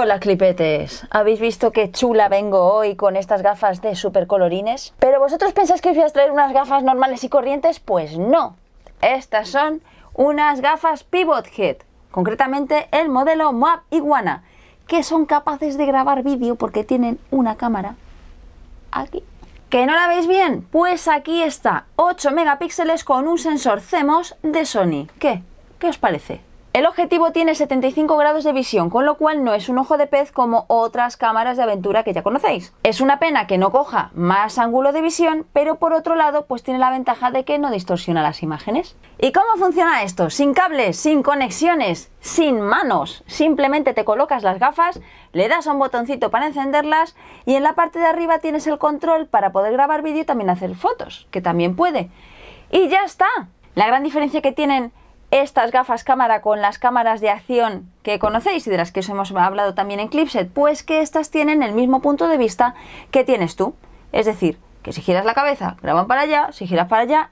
Hola clipetes, ¿habéis visto qué chula vengo hoy con estas gafas de super colorines? ¿Pero vosotros pensáis que os voy a traer unas gafas normales y corrientes? Pues no, estas son unas gafas Pivot Head, concretamente el modelo Map Iguana, que son capaces de grabar vídeo porque tienen una cámara aquí. ¿Que no la veis bien? Pues aquí está, 8 megapíxeles con un sensor CMOS de Sony. ¿Qué? ¿Qué os parece? El objetivo tiene 75 grados de visión, con lo cual no es un ojo de pez como otras cámaras de aventura que ya conocéis. Es una pena que no coja más ángulo de visión, pero por otro lado pues tiene la ventaja de que no distorsiona las imágenes. ¿Y cómo funciona esto? Sin cables, sin conexiones, sin manos. Simplemente te colocas las gafas, le das a un botoncito para encenderlas y en la parte de arriba tienes el control para poder grabar vídeo y también hacer fotos, que también puede. Y ya está. La gran diferencia que tienen estas gafas cámara con las cámaras de acción que conocéis y de las que os hemos hablado también en Clipset, pues que estas tienen el mismo punto de vista que tienes tú. Es decir, que si giras la cabeza, graban para allá, si giras para allá.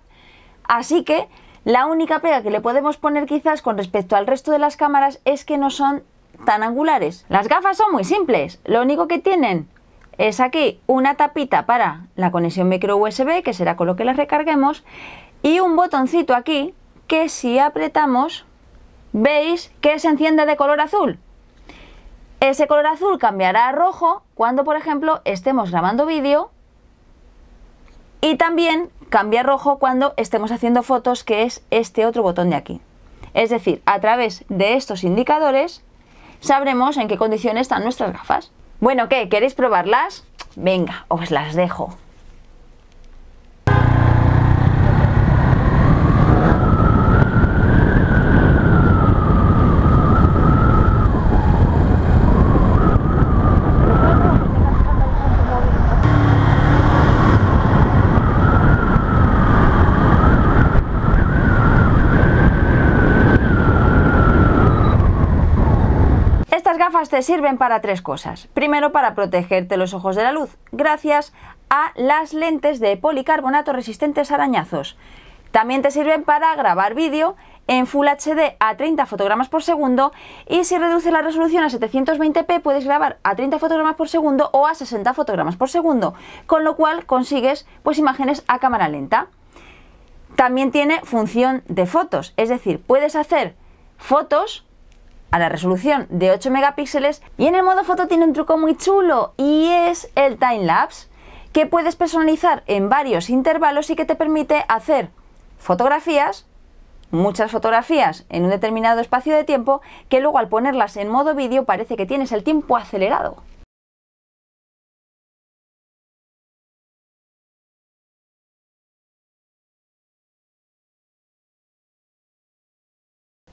Así que la única pega que le podemos poner quizás con respecto al resto de las cámaras es que no son tan angulares. Las gafas son muy simples, lo único que tienen es aquí una tapita para la conexión micro USB, que será con lo que las recarguemos, y un botoncito aquí que si apretamos, veis que se enciende de color azul. Ese color azul cambiará a rojo cuando, por ejemplo, estemos grabando vídeo y también cambia a rojo cuando estemos haciendo fotos, que es este otro botón de aquí. Es decir, a través de estos indicadores sabremos en qué condiciones están nuestras gafas. Bueno, ¿qué? ¿Queréis probarlas? Venga, os las dejo. te sirven para tres cosas. Primero, para protegerte los ojos de la luz, gracias a las lentes de policarbonato resistentes a arañazos. También te sirven para grabar vídeo en Full HD a 30 fotogramas por segundo y si reduces la resolución a 720p puedes grabar a 30 fotogramas por segundo o a 60 fotogramas por segundo, con lo cual consigues pues imágenes a cámara lenta. También tiene función de fotos, es decir, puedes hacer fotos a la resolución de 8 megapíxeles y en el modo foto tiene un truco muy chulo y es el time lapse que puedes personalizar en varios intervalos y que te permite hacer fotografías muchas fotografías en un determinado espacio de tiempo que luego al ponerlas en modo vídeo parece que tienes el tiempo acelerado.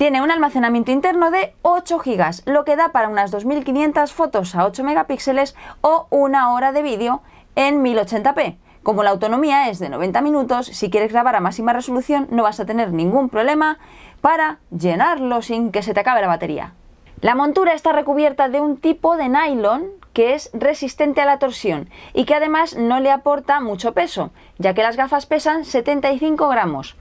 Tiene un almacenamiento interno de 8 GB, lo que da para unas 2.500 fotos a 8 megapíxeles o una hora de vídeo en 1080p. Como la autonomía es de 90 minutos, si quieres grabar a máxima resolución no vas a tener ningún problema para llenarlo sin que se te acabe la batería. La montura está recubierta de un tipo de nylon que es resistente a la torsión y que además no le aporta mucho peso, ya que las gafas pesan 75 gramos.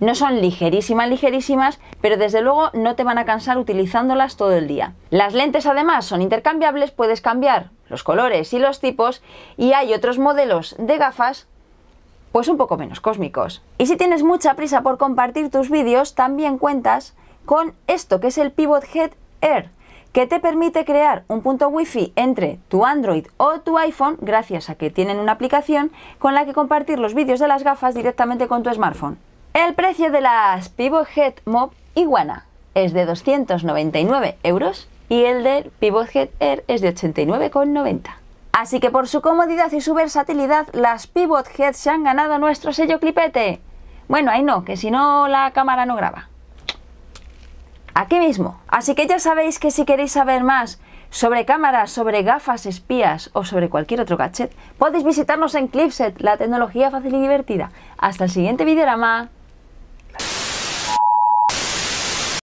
No son ligerísimas, ligerísimas, pero desde luego no te van a cansar utilizándolas todo el día. Las lentes además son intercambiables, puedes cambiar los colores y los tipos y hay otros modelos de gafas pues un poco menos cósmicos. Y si tienes mucha prisa por compartir tus vídeos, también cuentas con esto que es el Pivot Head Air, que te permite crear un punto wifi entre tu Android o tu iPhone gracias a que tienen una aplicación con la que compartir los vídeos de las gafas directamente con tu smartphone. El precio de las Pivot Head Mob Iguana es de 299 euros y el del Pivot Head Air es de 89,90. Así que por su comodidad y su versatilidad, las Pivot Heads se han ganado nuestro sello clipete. Bueno, ahí no, que si no la cámara no graba. Aquí mismo. Así que ya sabéis que si queréis saber más sobre cámaras, sobre gafas espías o sobre cualquier otro gadget, podéis visitarnos en Clipset, la tecnología fácil y divertida. Hasta el siguiente videorama.